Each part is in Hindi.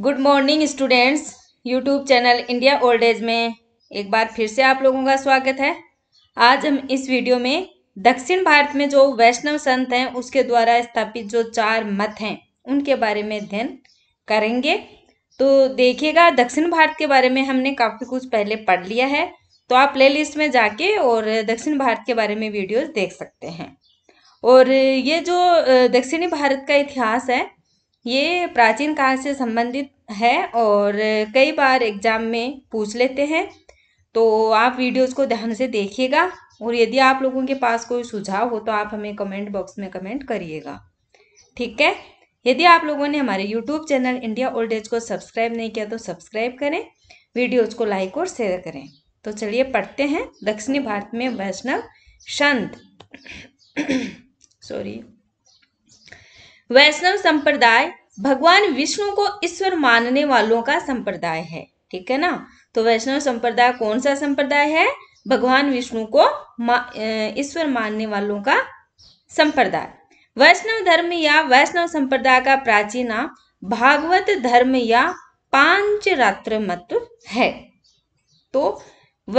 good morning students YouTube channel India old age में एक बार फिर से आप लोगों का स्वागत है आज हम इस वीडियो में दक्षिण भारत में जो वैष्णव संत हैं उसके द्वारा स्थापित जो चार मत हैं उनके बारे में अध्ययन करेंगे तो देखिएगा दक्षिण भारत के बारे में हमने काफ़ी कुछ पहले पढ़ लिया है तो आप प्ले में जाके और दक्षिण भारत के बारे में वीडियोज देख सकते हैं और ये जो दक्षिणी भारत का इतिहास है ये प्राचीन काल से संबंधित है और कई बार एग्ज़ाम में पूछ लेते हैं तो आप वीडियोज़ को ध्यान से देखिएगा और यदि आप लोगों के पास कोई सुझाव हो तो आप हमें कमेंट बॉक्स में कमेंट करिएगा ठीक है यदि आप लोगों ने हमारे YouTube channel India old age को सब्सक्राइब नहीं किया तो सब्सक्राइब करें वीडियोज़ को लाइक और शेयर करें तो चलिए पढ़ते हैं दक्षिणी भारत में वैष्णव संत सॉरी वैष्णव संप्रदाय भगवान विष्णु को ईश्वर मानने वालों का संप्रदाय है ठीक है ना तो वैष्णव संप्रदाय कौन सा संप्रदाय है भगवान विष्णु को ईश्वर मा, मानने वालों का संप्रदाय वैष्णव धर्म या वैष्णव संप्रदाय का प्राचीन नाम भागवत धर्म या पांच रात्र मत्व है तो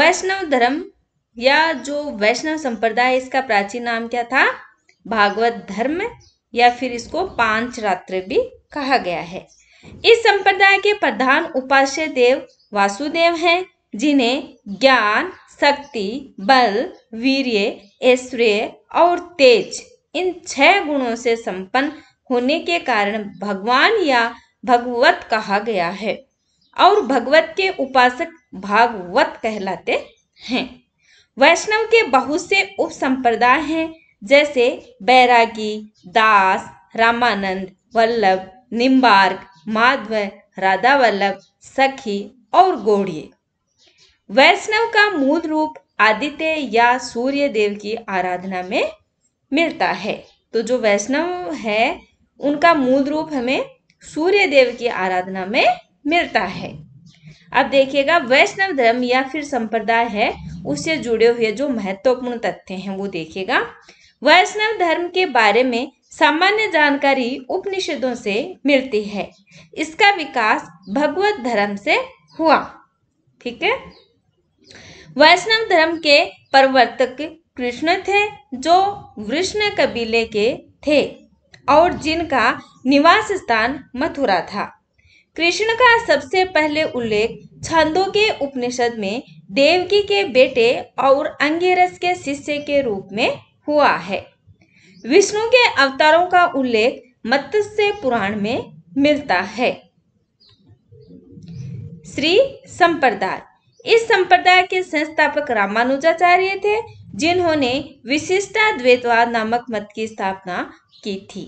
वैष्णव धर्म या जो वैष्णव संप्रदाय इसका प्राचीन नाम क्या था भागवत धर्म या फिर इसको पांच रात्र भी कहा गया है इस संप्रदाय के प्रधान उपास्य देव वासुदेव हैं जिन्हें ज्ञान शक्ति बल वीर्य ऐश्वर्य और तेज इन छह गुणों से संपन्न होने के कारण भगवान या भगवत कहा गया है और भगवत के उपासक भागवत कहलाते हैं वैष्णव के बहुत से उप संप्रदाय हैं जैसे बैरागी दास रामानंद वल्लभ निम्बार्क माधव राधा वल्लभ सखी और गौड़िए वैष्णव का मूल रूप आदित्य या सूर्य देव की आराधना में मिलता है तो जो वैष्णव है उनका मूल रूप हमें सूर्य देव की आराधना में मिलता है अब देखिएगा वैष्णव धर्म या फिर संप्रदाय है उससे जुड़े हुए जो महत्वपूर्ण तथ्य हैं वो देखिएगा वैष्णव धर्म के बारे में सामान्य जानकारी उपनिषदों से मिलती है इसका विकास भगवत धर्म से हुआ ठीक है वैष्णव धर्म के प्रवर्तक कृष्ण थे जो वृष्ण कबीले के थे और जिनका निवास स्थान मथुरा था कृष्ण का सबसे पहले उल्लेख छंदों के उपनिषद में देवकी के बेटे और अंगेरस के शिष्य के रूप में हुआ है विष्णु के अवतारों का उल्लेख मत्स्य पुराण में मिलता है श्री संप्रदाय इस संप्रदाय के संस्थापक रामानुजाचार्य थे जिन्होंने विशिष्टा द्वैतवाद नामक मत की स्थापना की थी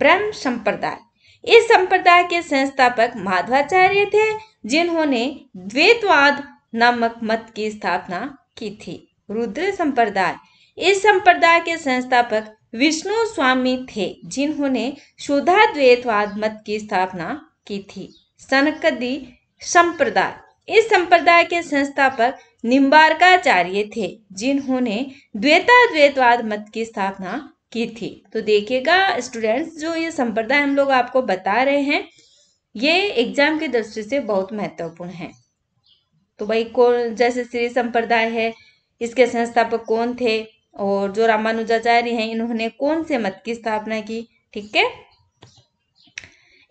ब्रह्म संप्रदाय इस संप्रदाय के संस्थापक माधवाचार्य थे जिन्होंने द्वैतवाद नामक मत की स्थापना की थी रुद्र संप्रदाय इस संप्रदाय के संस्थापक विष्णु स्वामी थे जिन्होंने शुद्धाद्वैतवाद मत की स्थापना की थी सनकदी संप्रदाय इस संप्रदाय के संस्थापक निम्बारकाचार्य थे जिन्होंने द्वैताद्वैतवाद मत की स्थापना की थी तो देखिएगा स्टूडेंट्स जो ये संप्रदाय हम लोग आपको बता रहे हैं ये एग्जाम की दृष्टि से बहुत महत्वपूर्ण है तो भाई कौन जैसे श्री संप्रदाय है इसके संस्थापक कौन थे और जो रामानुजाचार्य हैं इन्होंने कौन से मत की स्थापना की ठीक है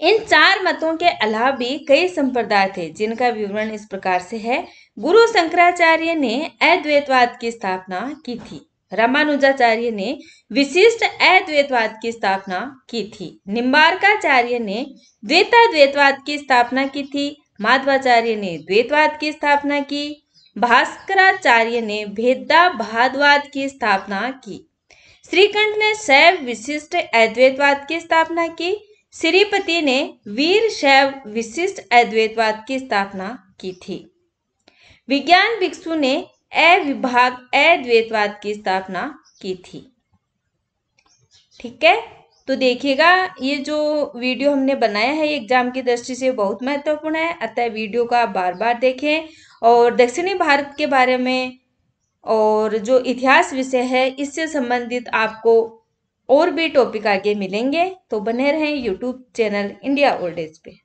इन चार मतों के अलावा भी कई संप्रदाय थे जिनका विवरण इस प्रकार से है गुरु शंकराचार्य ने अद्वैतवाद की स्थापना की थी रामानुजाचार्य ने विशिष्ट अद्वैतवाद की स्थापना की थी निम्बारकाचार्य ने द्वैताद्वैतवाद की स्थापना की थी माधवाचार्य ने द्वैतवाद की स्थापना की भास्कराचार्य ने भेदा भादवाद की स्थापना की श्रीकंठ ने शैव विशिष्ट अद्वैतवाद की स्थापना की श्रीपति ने वीर शैव विशिष्ट अद्वैतवाद की स्थापना की थी विज्ञान भिक्षु ने अविभाग अद्वैतवाद की स्थापना की थी ठीक है तो देखिएगा ये जो वीडियो हमने बनाया है एग्जाम की दृष्टि से बहुत महत्वपूर्ण है अतः वीडियो का बार बार देखें और दक्षिणी भारत के बारे में और जो इतिहास विषय है इससे संबंधित आपको और भी टॉपिक आगे मिलेंगे तो बने रहें YouTube channel India old age पे